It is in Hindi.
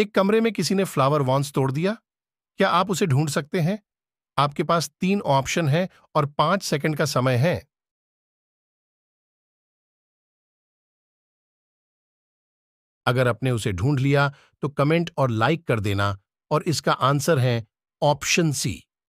एक कमरे में किसी ने फ्लावर वॉन्स तोड़ दिया क्या आप उसे ढूंढ सकते हैं आपके पास तीन ऑप्शन है और पांच सेकंड का समय है अगर आपने उसे ढूंढ लिया तो कमेंट और लाइक कर देना और इसका आंसर है ऑप्शन सी